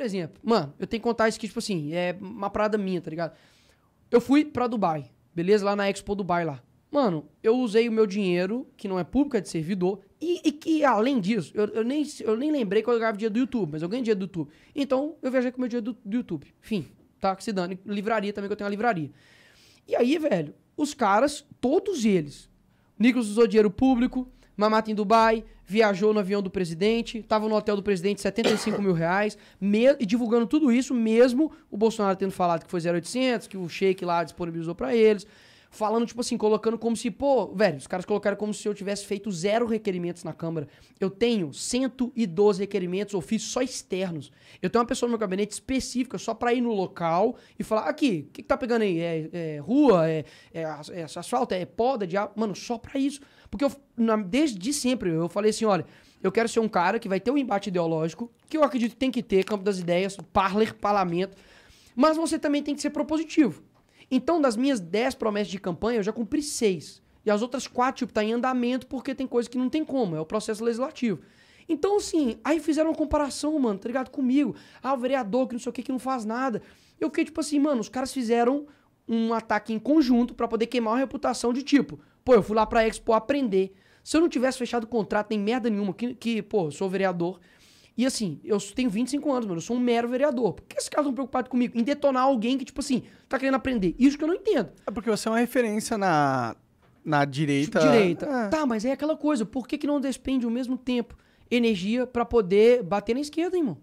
Por exemplo, mano, eu tenho que contar isso aqui, tipo assim, é uma parada minha, tá ligado? Eu fui pra Dubai, beleza? Lá na Expo Dubai lá. Mano, eu usei o meu dinheiro, que não é público, é de servidor, e, e que além disso, eu, eu, nem, eu nem lembrei que eu ganhava dinheiro do YouTube, mas eu ganhei dinheiro do YouTube. Então, eu viajei com o meu dinheiro do, do YouTube. Fim, tá? Que se dane. Livraria também, que eu tenho uma livraria. E aí, velho, os caras, todos eles, Nicolas usou dinheiro público, mamata em Dubai, viajou no avião do presidente, estava no hotel do presidente 75 mil reais, e divulgando tudo isso, mesmo o Bolsonaro tendo falado que foi 0,800, que o shake lá disponibilizou para eles falando, tipo assim, colocando como se, pô, velho, os caras colocaram como se eu tivesse feito zero requerimentos na Câmara. Eu tenho 112 requerimentos, eu fiz só externos. Eu tenho uma pessoa no meu gabinete específica só pra ir no local e falar, aqui, o que, que tá pegando aí? É, é rua? É, é, é, asfalto? É poda? De... Mano, só pra isso. Porque eu, na, desde sempre, eu falei assim, olha... Eu quero ser um cara que vai ter um embate ideológico, que eu acredito que tem que ter, campo das ideias, parler, parlamento. Mas você também tem que ser propositivo. Então, das minhas 10 promessas de campanha, eu já cumpri 6. E as outras 4, tipo, tá em andamento porque tem coisa que não tem como, é o processo legislativo. Então, assim, aí fizeram uma comparação, mano, tá ligado? Comigo. Ah, o vereador que não sei o que, que não faz nada. Eu fiquei tipo assim, mano, os caras fizeram um ataque em conjunto para poder queimar a reputação de tipo, pô, eu fui lá pra Expo aprender. Se eu não tivesse fechado o contrato nem merda nenhuma, que, que pô, sou vereador, e assim, eu tenho 25 anos, mano, eu sou um mero vereador. Por que esses caras estão preocupados comigo? Em detonar alguém que, tipo assim, tá querendo aprender? Isso que eu não entendo. É porque você é uma referência na, na direita. Direita. É. Tá, mas é aquela coisa, por que, que não despende o mesmo tempo, energia, para poder bater na esquerda, irmão?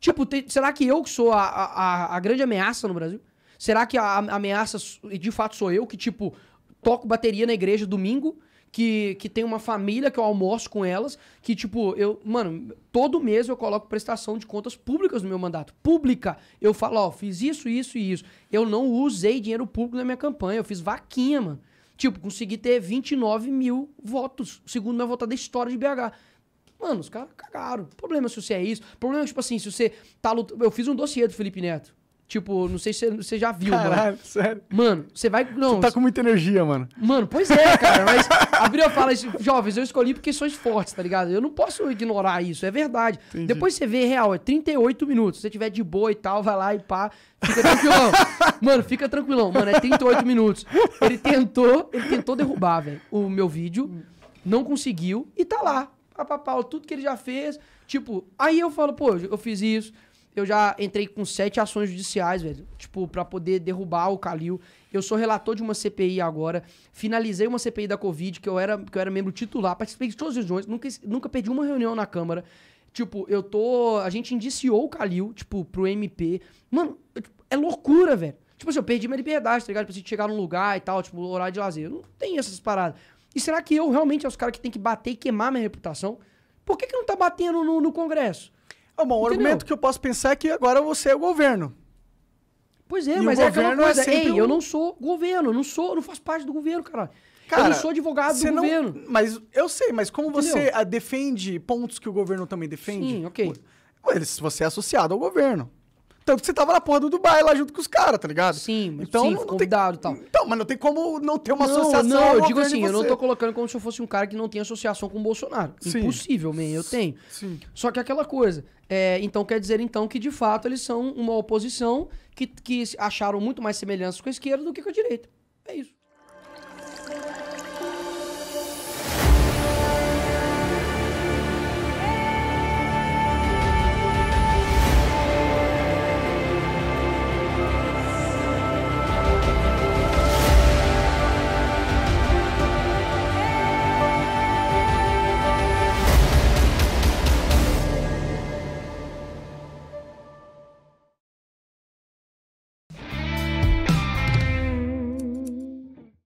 Tipo, será que eu que sou a, a, a grande ameaça no Brasil? Será que a, a ameaça de fato sou eu que, tipo, toco bateria na igreja domingo, que, que tem uma família que eu almoço com elas, que, tipo, eu, mano, todo mês eu coloco prestação de contas públicas no meu mandato. Pública. Eu falo, ó, fiz isso, isso e isso. Eu não usei dinheiro público na minha campanha, eu fiz vaquinha, mano. Tipo, consegui ter 29 mil votos, segundo minha votada da história de BH. Mano, os caras cagaram. problema se você é isso. problema tipo assim, se você tá lutando. Eu fiz um dossiê do Felipe Neto. Tipo, não sei se você já viu, é? Caralho, mano. sério. Mano, você vai. Não, você tá com muita energia, mano. Mano, pois é, cara. Mas a fala isso, jovens, eu escolhi porque sois fortes, tá ligado? Eu não posso ignorar isso, é verdade. Entendi. Depois você vê, é real, é 38 minutos. Se você tiver de boa e tal, vai lá e pá. Fica tranquilão. mano, fica tranquilão. Mano, é 38 minutos. Ele tentou, ele tentou derrubar, velho, o meu vídeo. Não conseguiu e tá lá. Papapau, tudo que ele já fez. Tipo, aí eu falo, pô, eu fiz isso eu já entrei com sete ações judiciais, velho. Tipo, para poder derrubar o Calil. Eu sou relator de uma CPI agora. Finalizei uma CPI da Covid, que eu era, que eu era membro titular. Participei de todas as reuniões. Nunca, nunca perdi uma reunião na Câmara. Tipo, eu tô. A gente indiciou o Calil, tipo, pro MP. Mano, tipo, é loucura, velho. Tipo assim, eu perdi minha liberdade, tá ligado? Pra tipo, chegar num lugar e tal, tipo, horário de lazer. Eu não tem essas paradas. E será que eu realmente é os caras que tem que bater e queimar minha reputação? Por que, que não tá batendo no, no Congresso? Ah, bom, o argumento que eu posso pensar é que agora você é o governo. Pois é, e mas é aquela é coisa. É Ei, um... eu não sou governo, não sou, não faço parte do governo, cara Cara, eu não sou advogado do não... governo. Mas eu sei, mas como Entendeu? você defende pontos que o governo também defende? Sim, ok. você é associado ao governo. Tanto que você tava na porra do Dubai lá junto com os caras, tá ligado? Sim, então, sim, convidado e tal. Então, mas não tem como não ter uma não, associação. Não, eu digo assim, eu não tô colocando como se eu fosse um cara que não tem associação com o Bolsonaro. Sim. Impossível, man, eu tenho. Sim. Só que é aquela coisa, é, então quer dizer então que de fato eles são uma oposição que, que acharam muito mais semelhanças com a esquerda do que com a direita. É isso.